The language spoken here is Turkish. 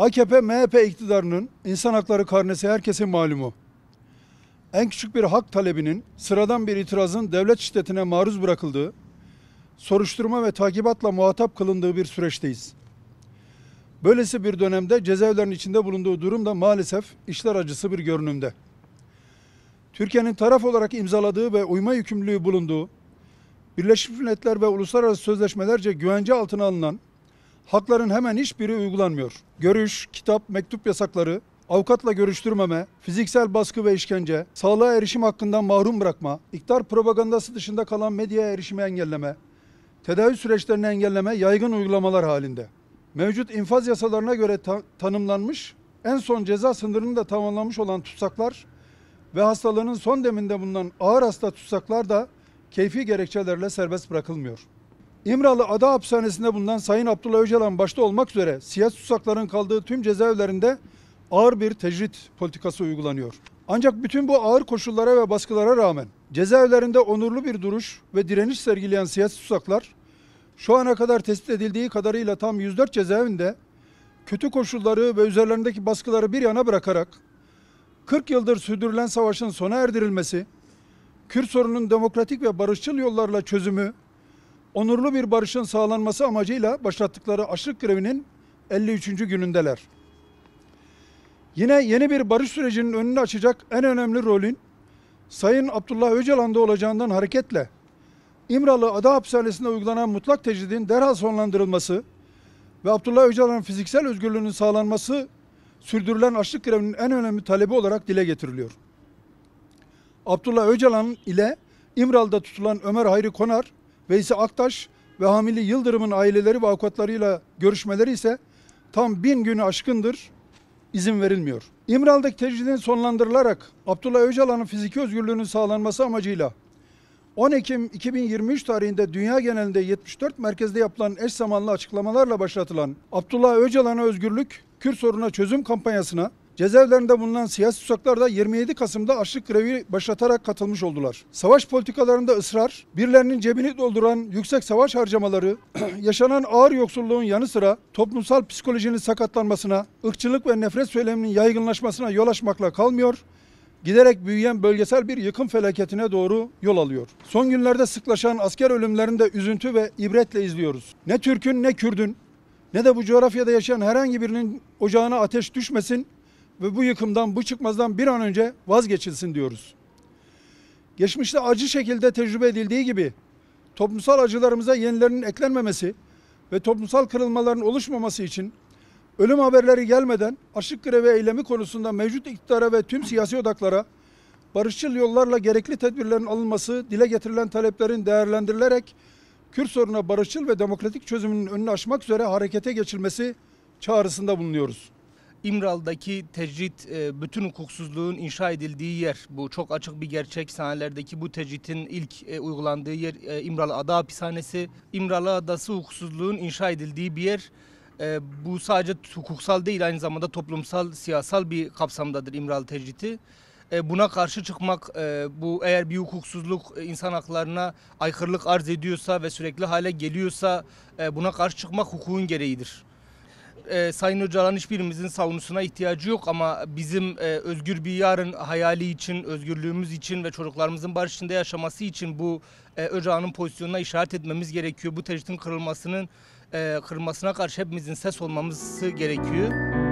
AKP MHP iktidarının insan hakları karnesi herkese malumu. En küçük bir hak talebinin, sıradan bir itirazın devlet şiddetine maruz bırakıldığı, soruşturma ve takibatla muhatap kılındığı bir süreçteyiz. Böylesi bir dönemde cezaevlerinin içinde bulunduğu durum da maalesef işler acısı bir görünümde. Türkiye'nin taraf olarak imzaladığı ve uyma yükümlülüğü bulunduğu Birleşmiş Milletler ve uluslararası sözleşmelerce güvence altına alınan hakların hemen hiçbiri uygulanmıyor. Görüş, kitap, mektup yasakları, avukatla görüştürmeme, fiziksel baskı ve işkence, sağlığa erişim hakkından mahrum bırakma, iktidar propagandası dışında kalan medyaya erişimi engelleme, tedavi süreçlerini engelleme yaygın uygulamalar halinde. Mevcut infaz yasalarına göre ta- tanımlanmış, en son ceza sınırını da tamamlamış olan tutsaklar ve hastalığının son deminde bulunan ağır hasta tutsaklar da keyfi gerekçelerle serbest bırakılmıyor. İmralı Ada Hapishanesi'nde bulunan Sayın Abdullah Öcalan başta olmak üzere siyasi tutsakların kaldığı tüm cezaevlerinde ağır bir tecrit politikası uygulanıyor. Ancak bütün bu ağır koşullara ve baskılara rağmen cezaevlerinde onurlu bir duruş ve direniş sergileyen siyasi tutsaklar şu ana kadar tespit edildiği kadarıyla tam 104 cezaevinde kötü koşulları ve üzerlerindeki baskıları bir yana bırakarak 40 yıldır sürdürülen savaşın sona erdirilmesi, Kürt sorununun demokratik ve barışçıl yollarla çözümü onurlu bir barışın sağlanması amacıyla başlattıkları açlık grevinin 53. günündeler. Yine yeni bir barış sürecinin önünü açacak en önemli rolün Sayın Abdullah Öcalan'da olacağından hareketle İmralı Ada Hapishanesi'nde uygulanan mutlak tecridin derhal sonlandırılması ve Abdullah Öcalan'ın fiziksel özgürlüğünün sağlanması sürdürülen açlık grevinin en önemli talebi olarak dile getiriliyor. Abdullah Öcalan ile İmralı'da tutulan Ömer Hayri Konar Veysi Aktaş ve Hamili Yıldırım'ın aileleri ve avukatlarıyla görüşmeleri ise tam bin günü aşkındır izin verilmiyor. İmralı'daki tecridin sonlandırılarak Abdullah Öcalan'ın fiziki özgürlüğünün sağlanması amacıyla 10 Ekim 2023 tarihinde dünya genelinde 74 merkezde yapılan eş zamanlı açıklamalarla başlatılan Abdullah Öcalan'a özgürlük, Kürt soruna çözüm kampanyasına Cezaevlerinde bulunan siyasi tutsaklar da 27 Kasım'da açlık grevi başlatarak katılmış oldular. Savaş politikalarında ısrar, birilerinin cebini dolduran yüksek savaş harcamaları, yaşanan ağır yoksulluğun yanı sıra toplumsal psikolojinin sakatlanmasına, ırkçılık ve nefret söyleminin yaygınlaşmasına yol açmakla kalmıyor, giderek büyüyen bölgesel bir yıkım felaketine doğru yol alıyor. Son günlerde sıklaşan asker ölümlerinde üzüntü ve ibretle izliyoruz. Ne Türk'ün ne Kürd'ün ne de bu coğrafyada yaşayan herhangi birinin ocağına ateş düşmesin, ve bu yıkımdan, bu çıkmazdan bir an önce vazgeçilsin diyoruz. Geçmişte acı şekilde tecrübe edildiği gibi toplumsal acılarımıza yenilerinin eklenmemesi ve toplumsal kırılmaların oluşmaması için ölüm haberleri gelmeden açlık grevi eylemi konusunda mevcut iktidara ve tüm siyasi odaklara barışçıl yollarla gerekli tedbirlerin alınması, dile getirilen taleplerin değerlendirilerek Kürt soruna barışçıl ve demokratik çözümünün önünü açmak üzere harekete geçilmesi çağrısında bulunuyoruz. İmral'daki tecrit e, bütün hukuksuzluğun inşa edildiği yer. Bu çok açık bir gerçek. Sahnelerdeki bu tecritin ilk e, uygulandığı yer e, İmral Ada Hapishanesi. İmral Adası hukuksuzluğun inşa edildiği bir yer. Bu sadece hukuksal değil aynı zamanda toplumsal, siyasal bir kapsamdadır İmral tecriti buna karşı çıkmak bu eğer bir hukuksuzluk insan haklarına aykırılık arz ediyorsa ve sürekli hale geliyorsa buna karşı çıkmak hukukun gereğidir e, Sayın Öcalan hiçbirimizin savunusuna ihtiyacı yok ama bizim e, özgür bir yarın hayali için, özgürlüğümüz için ve çocuklarımızın barış içinde yaşaması için bu e, Öcalan'ın pozisyonuna işaret etmemiz gerekiyor. Bu tecritin kırılmasının e, kırılmasına karşı hepimizin ses olmamız gerekiyor.